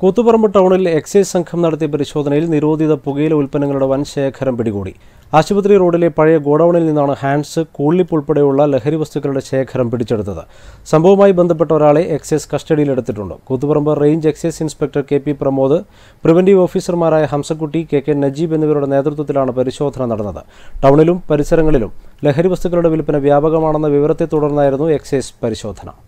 കൂത്തുപറമ്പ് ടൗണിൽ എക്സൈസ് സംഘം നടത്തിയ പരിശോധനയിൽ നിരോധിത പുകയില ഉൽപ്പന്നങ്ങളുടെ വൻ ശേഖരം പിടികൂടി ആശുപത്രി റോഡിലെ പഴയ ഗോഡൌണിൽ നിന്നാണ് ഹാൻഡ്സ് കൂളിപ്പ് ഉൾപ്പെടെയുള്ള ലഹരി വസ്തുക്കളുടെ ശേഖരം പിടിച്ചെടുത്തത് സംഭവവുമായി ബന്ധപ്പെട്ട ഒരാളെ എക്സൈസ് കസ്റ്റഡിയിലെടുത്തിട്ടുണ്ട് Koothuparamba range excise inspector K P Pramod preventive ഓഫീസർമാരായ ഹംസക്കുട്ടി കെ കെ നജീബ് എന്നിവരുടെ നേതൃത്വത്തിലാണ് പരിശോധന നടന്നത് ടൗണിലും പരിസരങ്ങളിലും ലഹരി വസ്തുക്കളുടെ വിൽപ്പന വ്യാപകമാണെന്ന വിവരത്തെ തുടർന്നായിരുന്നു എക്സൈസ് പരിശോധന